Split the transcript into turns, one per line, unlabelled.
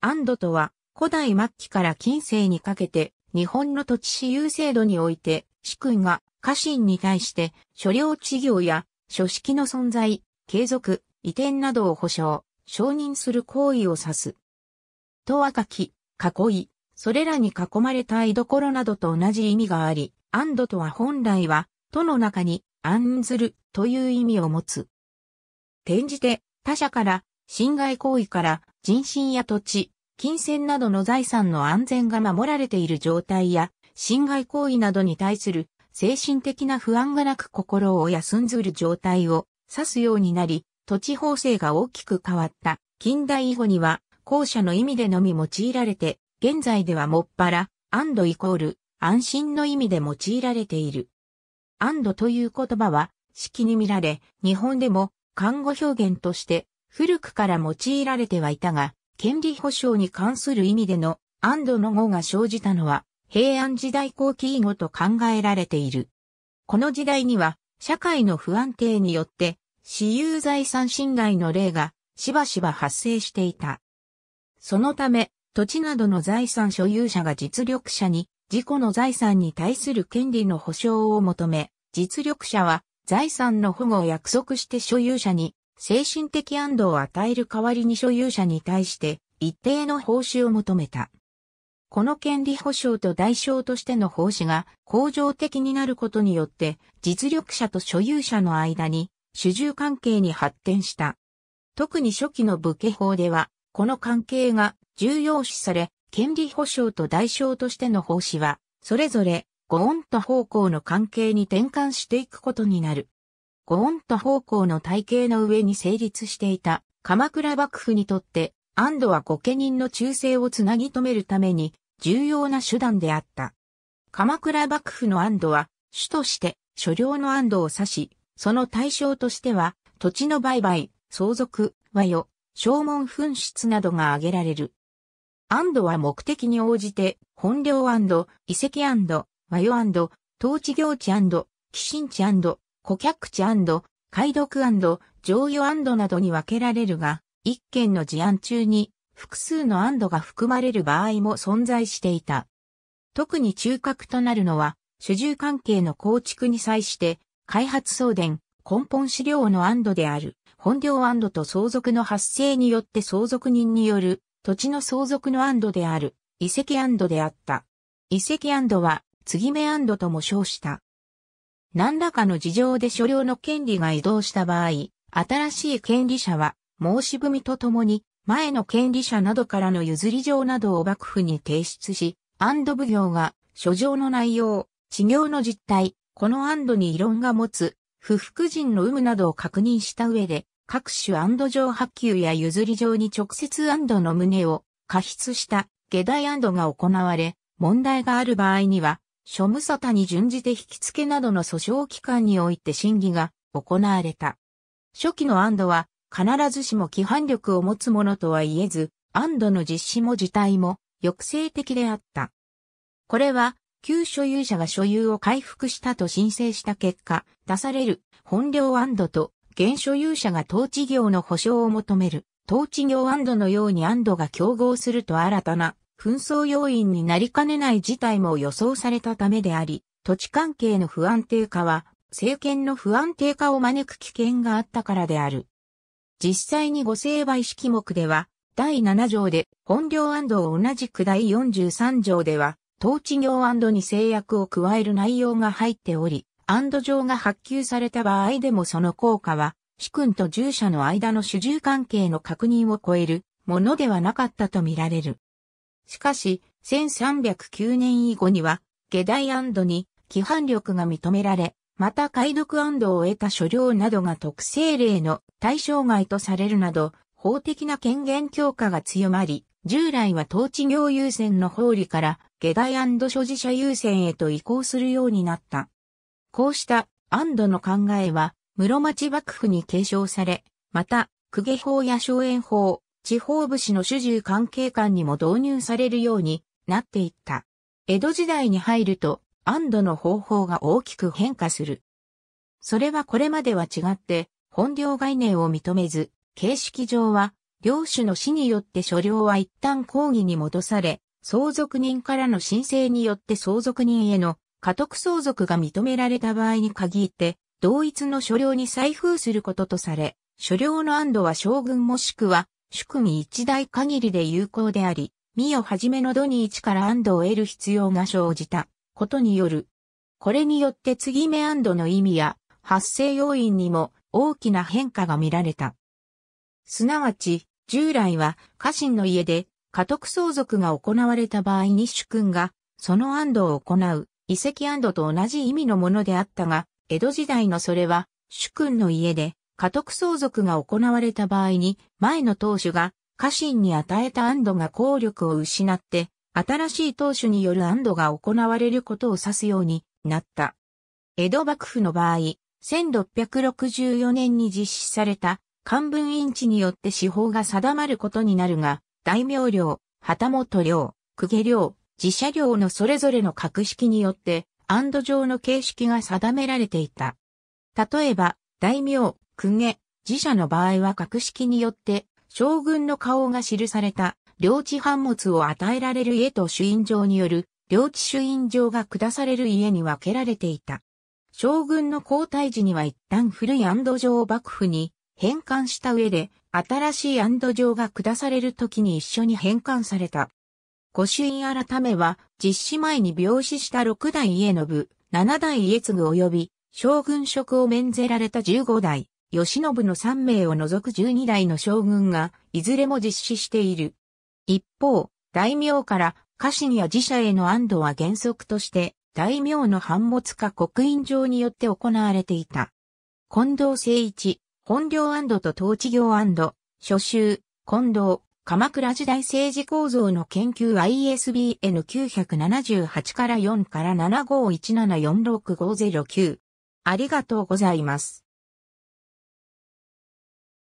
安堵とは、古代末期から近世にかけて、日本の土地私有制度において、主君が家臣に対して、所領地業や、書式の存在、継続、移転などを保障、承認する行為を指す。と赤き、囲い、それらに囲まれた居所などと同じ意味があり、安堵とは本来は、都の中に案ずるという意味を持つ。転じて、他者から、侵害行為から、人身や土地、金銭などの財産の安全が守られている状態や、侵害行為などに対する精神的な不安がなく心を休んずる状態を指すようになり、土地法制が大きく変わった近代以後には、後者の意味でのみ用いられて、現在ではもっぱら、安堵イコール、安心の意味で用いられている。安堵という言葉は、式に見られ、日本でも、看護表現として、古くから用いられてはいたが、権利保障に関する意味での安堵の語が生じたのは平安時代後期以後と考えられている。この時代には社会の不安定によって私有財産侵害の例がしばしば発生していた。そのため土地などの財産所有者が実力者に自己の財産に対する権利の保障を求め、実力者は財産の保護を約束して所有者に精神的安堵を与える代わりに所有者に対して一定の報酬を求めた。この権利保障と代償としての奉仕が恒常的になることによって実力者と所有者の間に主従関係に発展した。特に初期の武家法では、この関係が重要視され、権利保障と代償としての奉仕は、それぞれ、ご恩と奉公の関係に転換していくことになる。ゴーンと方向の体系の上に成立していた鎌倉幕府にとって安堵は御家人の忠誠をつなぎ止めるために重要な手段であった。鎌倉幕府の安堵は主として所領の安堵を指し、その対象としては土地の売買、相続、和与、証文紛失などが挙げられる。安堵は目的に応じて本領安遺跡安和与統治行地寄進地安顧客値解読剰余などに分けられるが、一件の事案中に複数の安堵が含まれる場合も存在していた。特に中核となるのは、主従関係の構築に際して、開発送電、根本資料の安堵である、本領安堵と相続の発生によって相続人による、土地の相続の安堵である、遺跡安堵であった。遺跡安堵は、継ぎ目安堵とも称した。何らかの事情で所領の権利が移動した場合、新しい権利者は、申し踏みとともに、前の権利者などからの譲り状などを幕府に提出し、安堵奉行が、書状の内容、治業の実態、この安堵に異論が持つ、不服人の有無などを確認した上で、各種安堵状発給や譲り状に直接安堵の旨を過失した下代安堵が行われ、問題がある場合には、諸務沙汰に準じて引き付けなどの訴訟機関において審議が行われた。初期の安堵は必ずしも規範力を持つものとは言えず、安堵の実施も自体も抑制的であった。これは旧所有者が所有を回復したと申請した結果、出される本領安堵と現所有者が統治業の保障を求める統治業安堵のように安堵が競合すると新たな紛争要因になりかねない事態も予想されたためであり、土地関係の不安定化は、政権の不安定化を招く危険があったからである。実際に御成敗式目では、第7条で本領安堵を同じく第43条では、統治業に制約を加える内容が入っており、安堵状が発給された場合でもその効果は、主君と従者の間の主従関係の確認を超えるものではなかったとみられる。しかし、1309年以後には、下代に規範力が認められ、また解読安を得た所領などが特性例の対象外とされるなど、法的な権限強化が強まり、従来は統治業優先の法理から、下代所持者優先へと移行するようになった。こうした安堵の考えは、室町幕府に継承され、また、公家法や荘園法、地方武士の主従関係官にも導入されるようになっていった。江戸時代に入ると安堵の方法が大きく変化する。それはこれまでは違って本領概念を認めず、形式上は領主の死によって所領は一旦抗議に戻され、相続人からの申請によって相続人への家督相続が認められた場合に限って、同一の所領に再封することとされ、所領の安堵は将軍もしくは主君一代限りで有効であり、身をはじめのドに一から安堵を得る必要が生じたことによる。これによって継ぎ目安堵の意味や発生要因にも大きな変化が見られた。すなわち、従来は家臣の家で家督相続が行われた場合に主君がその安堵を行う遺跡安堵と同じ意味のものであったが、江戸時代のそれは主君の家で家督相続が行われた場合に、前の当主が家臣に与えた安堵が効力を失って、新しい当主による安堵が行われることを指すようになった。江戸幕府の場合、1664年に実施された漢文院地によって司法が定まることになるが、大名領、旗本領、公家領、自社領のそれぞれの格式によって、安堵上の形式が定められていた。例えば、大名、公家、自社の場合は格式によって、将軍の顔が記された、領地反物を与えられる家と主印状による、領地主印状が下される家に分けられていた。将軍の交代時には一旦古い安堵城を幕府に返還した上で、新しい安堵城が下される時に一緒に返還された。御朱印改めは、実施前に病死した六代家の部、七代家継及び、将軍職を免ぜられた十五代、吉信の3名を除く12代の将軍が、いずれも実施している。一方、大名から家臣や自社への安堵は原則として、大名の反物化刻印状によって行われていた。近藤誠一、本領安堵と統治業安堵、諸州、近藤、鎌倉時代政治構造の研究 ISBN 978から4から7 5 1 7 4 6 5 0 9ありがとうございます。